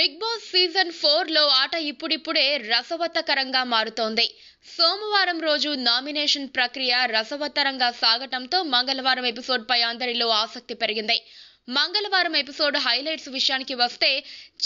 big boss season ఫోర్లో ఆట ఇప్పుడిప్పుడే రసవత్తకరంగా మారుతోంది సోమవారం రోజు నామినేషన్ ప్రక్రియ రసవత్తరంగా సాగటంతో మంగళవారం ఎపిసోడ్పై అందరిలో ఆసక్తి పెరిగింది మంగళవారం ఎపిసోడ్ హైలైట్స్ విషయానికి వస్తే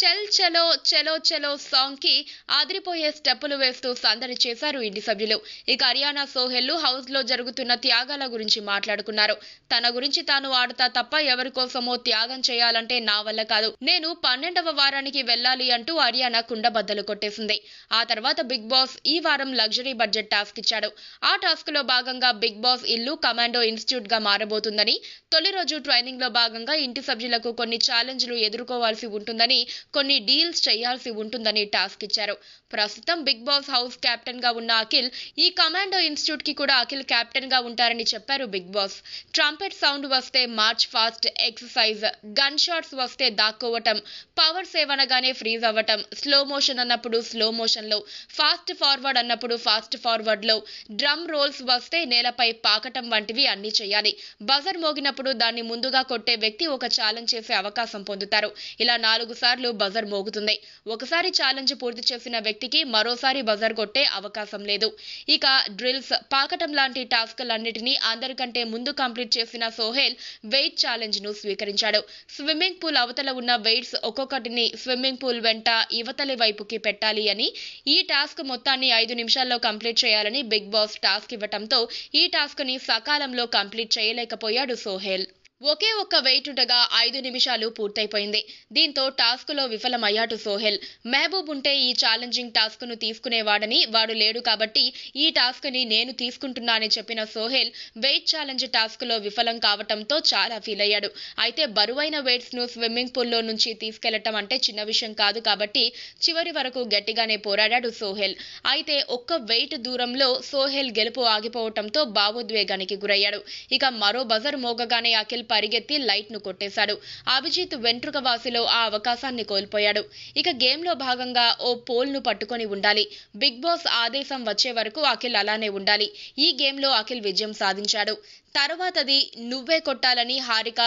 చల్ చలో చలో చలో సాంగ్ కి ఆదిరిపోయే స్టెప్పులు వేస్తూ సందడి చేశారు ఇంటి సభ్యులు ఇక హరియానా సోహెల్లు హౌస్ లో జరుగుతున్న త్యాగాల గురించి మాట్లాడుకున్నారు తన గురించి తాను ఆడుతా తప్ప ఎవరి కోసమో త్యాగం చేయాలంటే నా వల్ల కాదు నేను పన్నెండవ వారానికి వెళ్ళాలి అంటూ హర్యానా కుండబద్దలు కొట్టేసింది ఆ తర్వాత బిగ్ బాస్ ఈ వారం లగ్జరీ బడ్జెట్ టాస్క్ ఇచ్చాడు ఆ టాస్క్ లో భాగంగా బిగ్ బాస్ ఇల్లు కమాండో ఇన్స్టిట్యూట్ గా మారబోతుందని తొలి రోజు ట్రైనింగ్ లో భాగంగా ఇంటి సభ్యులకు కొన్ని ఛాలెంజ్లు ఎదుర్కోవాల్సి ఉంటుందని కొన్ని డీల్స్ చేయాల్సి ఉంటుందని టాస్క్ ఇచ్చారు ప్రస్తుతం బిగ్ బాస్ హౌస్ కెప్టెన్ గా ఉన్న అఖిల్ ఈ కమాండో ఇన్స్టిట్యూట్ కి కూడా అఖిల్ కెప్టెన్ గా ఉంటారని చెప్పారు బిగ్ బాస్ ట్రంపెట్ సౌండ్ వస్తే march fast exercise gun shots వస్తే దాక్కోవటం పవర్ సేవ్ అనగానే ఫ్రీజ్ అవ్వటం స్లో మోషన్ అన్నప్పుడు స్లో మోషన్ లో ఫాస్ట్ ఫార్వర్డ్ అన్నప్పుడు ఫాస్ట్ ఫార్వర్డ్ లో డ్రమ్ రోల్స్ వస్తే నేలపై పాకటం వంటివి అన్ని చేయాలి బజర్ మోగినప్పుడు దాన్ని ముందుగా కొట్టే వ్యక్తి ఒక ఛాలెంజ్ చేసే అవకాశం పొందుతారు ఇలా నాలుగు సార్లు బజర్ మోగుతుంది ఒకసారి ఛాలెంజ్ పూర్తి చేసిన వ్యక్తి వ్యక్తికి మరోసారి బజర్ కొట్టే అవకాశం లేదు ఇక డ్రిల్స్ పాకటం లాంటి టాస్క్లన్నిటినీ అందరికంటే ముందు కంప్లీట్ చేసిన సోహెల్ వెయిట్ ఛాలెంజ్ ను స్వీకరించాడు స్విమ్మింగ్ పూల్ అవతల ఉన్న వెయిట్స్ ఒక్కొక్కటిని స్విమ్మింగ్ పూల్ వెంట యువతలి వైపుకి పెట్టాలి అని ఈ టాస్క్ మొత్తాన్ని ఐదు నిమిషాల్లో కంప్లీట్ చేయాలని బిగ్ బాస్ టాస్క్ ఇవ్వటంతో ఈ టాస్క్ ని సకాలంలో కంప్లీట్ చేయలేకపోయాడు సోహెల్ ఒకే ఒక్క వెయిట్ ఉండగా ఐదు నిమిషాలు పూర్తయిపోయింది దీంతో టాస్క్లో విఫలమయ్యాడు సోహెల్ మహబూబ్ ఉంటే ఈ ఛాలెంజింగ్ టాస్క్ను తీసుకునేవాడని వాడు లేడు కాబట్టి ఈ టాస్క్ని నేను తీసుకుంటున్నానని చెప్పిన సోహెల్ వెయిట్ ఛాలెంజ్ టాస్క్లో విఫలం కావటంతో చాలా ఫీల్ అయ్యాడు అయితే బరువైన వెయిట్స్ను స్విమ్మింగ్ పూల్లో నుంచి తీసుకెళ్లటం అంటే చిన్న విషయం కాదు కాబట్టి చివరి వరకు గట్టిగానే పోరాడాడు సోహెల్ అయితే ఒక్క వెయిట్ దూరంలో సోహెల్ గెలుపు ఆగిపోవటంతో భావోద్వేగానికి గురయ్యాడు ఇక మరో బజర్ మోగగానే అఖిల్ పరిగెత్తి ను కొట్టేశాడు అభిజిత్ వెంట్రుక వాసిలో ఆ అవకాశాన్ని కోల్పోయాడు ఇక గేమ్ లో భాగంగా ఓ పోల్ ను పట్టుకొని ఉండాలి బిగ్ బాస్ ఆదేశం వచ్చే వరకు అఖిల్ అలానే ఉండాలి ఈ గేమ్ లో అఖిల్ విజయం సాధించాడు తర్వాతది నువ్వే కొట్టాలని హారిక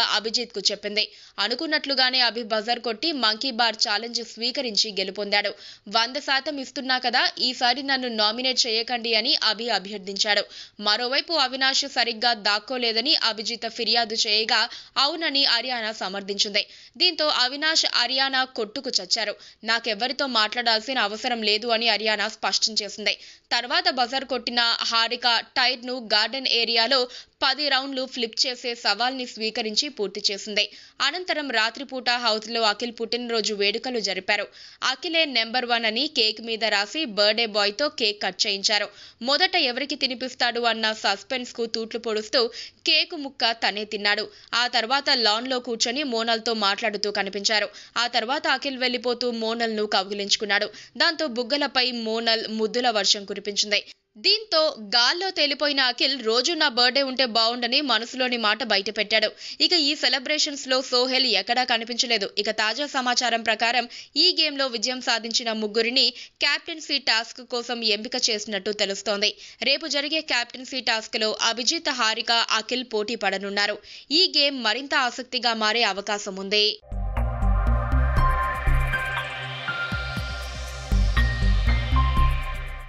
కు చెప్పింది అనుకున్నట్లుగానే అభి బజర్ కొట్టి మంకీ బార్ ఛాలెంజ్ స్వీకరించి గెలుపొందాడు వంద శాతం ఇస్తున్నా కదా ఈసారి నన్ను నామినేట్ చేయకండి అని అభి అభ్యర్థించాడు మరోవైపు అవినాష్ సరిగ్గా దాక్కోలేదని అభిజిత్ ఫిర్యాదు చేయగా కూడా అవునని అరియానా సమర్థించింది దీంతో అవినాష్ అరియానా కొట్టుకు చచ్చారు నాకెవ్వరితో మాట్లాడాల్సిన అవసరం లేదు అని అరియానా స్పష్టం చేసింది తర్వాత బజార్ కొట్టిన హారిక టైర్ను గార్డెన్ ఏరియాలో పది రౌండ్లు ఫ్లిప్ చేసే సవాల్ని స్వీకరించి పూర్తి చేసింది అనంతరం రాత్రిపూట హౌస్లో అఖిల్ పుట్టినరోజు వేడుకలు జరిపారు అఖిలే నెంబర్ వన్ అని కేక్ మీద రాసి బర్త్డే బాయ్తో కేక్ కట్ చేయించారు మొదట ఎవరికి తినిపిస్తాడు అన్న సస్పెన్స్కు తూట్లు పొడుస్తూ కేక్ ముక్క తనే తిన్నాడు ఆ తర్వాత లాన్లో కూర్చొని మోనల్తో మాట్లాడుతూ కనిపించారు ఆ తర్వాత అఖిల్ వెళ్లిపోతూ మోనల్ను కౌగిలించుకున్నాడు దాంతో బుగ్గలపై మోనల్ ముద్దుల వర్షం కురిపించింది దీంతో గాల్లో తేలిపోయిన అఖిల్ రోజు నా బర్త్డే ఉంటే బాగుండని మనసులోని మాట బయటపెట్టాడు ఇక ఈ సెలబ్రేషన్స్ లో సోహెల్ ఎక్కడా కనిపించలేదు ఇక తాజా సమాచారం ప్రకారం ఈ గేమ్ లో విజయం సాధించిన ముగ్గురిని క్యాప్టెన్సీ టాస్క్ కోసం ఎంపిక చేసినట్టు తెలుస్తోంది రేపు జరిగే క్యాప్టెన్సీ టాస్క్ లో అభిజిత్ హారిక అఖిల్ పోటీ పడనున్నారు ఈ గేమ్ మరింత ఆసక్తిగా మారే అవకాశం ఉంది